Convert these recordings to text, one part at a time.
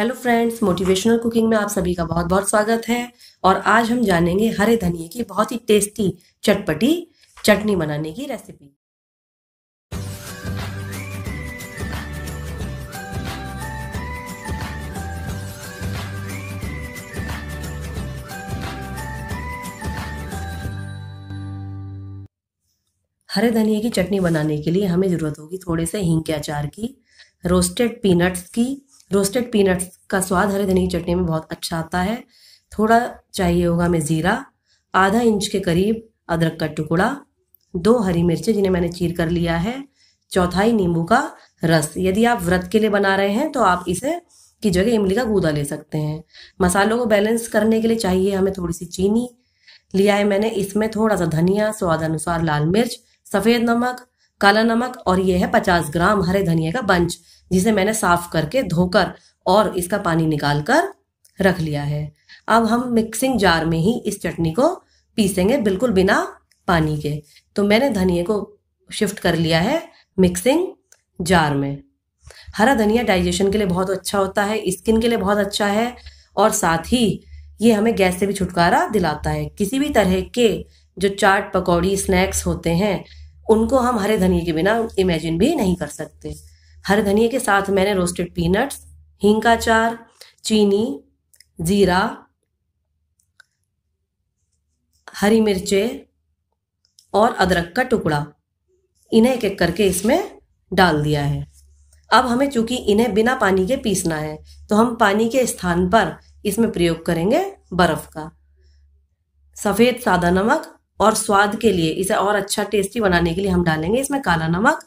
hello friends motivational cooking में आप सभी का बहुत बहुत स्वागत है और आज हम जानेंगे हरे धनिए की बहुत ही टेस्टी चटपटी चटनी बनाने की रेसिपी हरे धनिए की चटनी बनाने के लिए हमें ज़रूरत होगी थोड़े से हींग के अचार की रोस्टेड पीनट्स की रोस्टेड पीनट्स का स्वाद हरे धनी की चटनी में बहुत अच्छा आता है थोड़ा चाहिए होगा हमें ज़ीरा आधा इंच के करीब अदरक का टुकड़ा दो हरी मिर्चें जिन्हें मैंने चीर कर लिया है चौथाई नींबू का रस यदि आप व्रत के लिए बना रहे हैं तो आप इसे की जगह इमली का गूदा ले सकते हैं मसालों को बैलेंस करने के लिए चाहिए हमें थोड़ी सी चीनी लिया है मैंने इसमें थोड़ा सा धनिया स्वाद अनुसार लाल मिर्च सफ़ेद नमक काला नमक और ये है पचास ग्राम हरे धनिया का बंच जिसे मैंने साफ करके धोकर और इसका पानी निकाल कर रख लिया है अब हम मिक्सिंग जार में ही इस चटनी को पीसेंगे बिल्कुल बिना पानी के तो मैंने धनिए को शिफ्ट कर लिया है मिक्सिंग जार में हरा धनिया डाइजेशन के लिए बहुत अच्छा होता है स्किन के लिए बहुत अच्छा है और साथ ही ये हमें गैस से भी छुटकारा दिलाता है किसी भी तरह के जो चाट पकौड़ी स्नैक्स होते हैं उनको हम हरे धनिए के बिना इमेजिन भी नहीं कर सकते हरे धनिए के साथ मैंने रोस्टेड पीनट्स हींग का चार चीनी जीरा हरी मिर्चे और अदरक का टुकड़ा इन्हें एक एक करके इसमें डाल दिया है अब हमें चूंकि इन्हें बिना पानी के पीसना है तो हम पानी के स्थान पर इसमें प्रयोग करेंगे बर्फ का सफ़ेद सादा नमक और स्वाद के लिए इसे और अच्छा टेस्टी बनाने के लिए हम डालेंगे इसमें काला नमक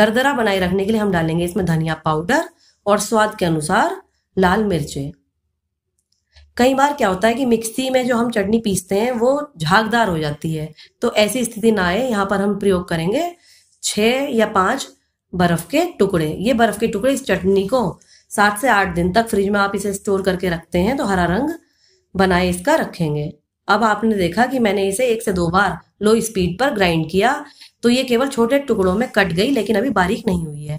दरदरा बनाए रखने के लिए हम डालेंगे इसमें धनिया पाउडर और स्वाद के अनुसार लाल मिर्चें कई बार क्या होता है कि मिक्सी में जो हम चटनी पीसते हैं वो झागदार हो जाती है तो ऐसी स्थिति ना आए यहाँ पर हम प्रयोग करेंगे छः या पाँच बर्फ के टुकड़े ये बर्फ के टुकड़े इस चटनी को सात से आठ दिन तक फ्रिज में आप इसे स्टोर करके रखते हैं तो हरा रंग बनाए इसका रखेंगे अब आपने देखा कि मैंने इसे एक से दो बार लो स्पीड पर ग्राइंड किया तो ये केवल छोटे टुकड़ों में कट गई लेकिन अभी बारीक नहीं हुई है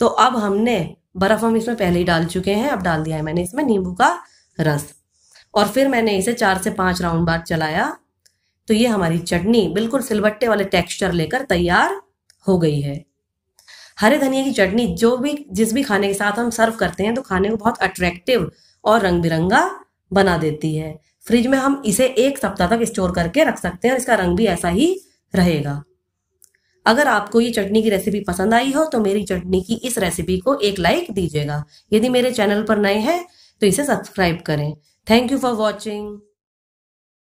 तो अब हमने बर्फ हम इसमें पहले ही डाल चुके हैं अब डाल दिया है मैंने इसमें नींबू का रस और फिर मैंने इसे चार से पांच राउंड बाद चलाया तो ये हमारी चटनी बिल्कुल सिलबट्टे वाले टेक्सचर लेकर तैयार हो गई है हरे धनिया की चटनी जो भी जिस भी खाने के साथ हम सर्व करते हैं तो खाने को बहुत अट्रैक्टिव और रंग बिरंगा बना देती है फ्रिज में हम इसे एक सप्ताह तक स्टोर करके रख सकते हैं और इसका रंग भी ऐसा ही रहेगा अगर आपको ये चटनी की रेसिपी पसंद आई हो तो मेरी चटनी की इस रेसिपी को एक लाइक दीजिएगा यदि मेरे चैनल पर नए हैं तो इसे सब्सक्राइब करें थैंक यू फॉर वॉचिंग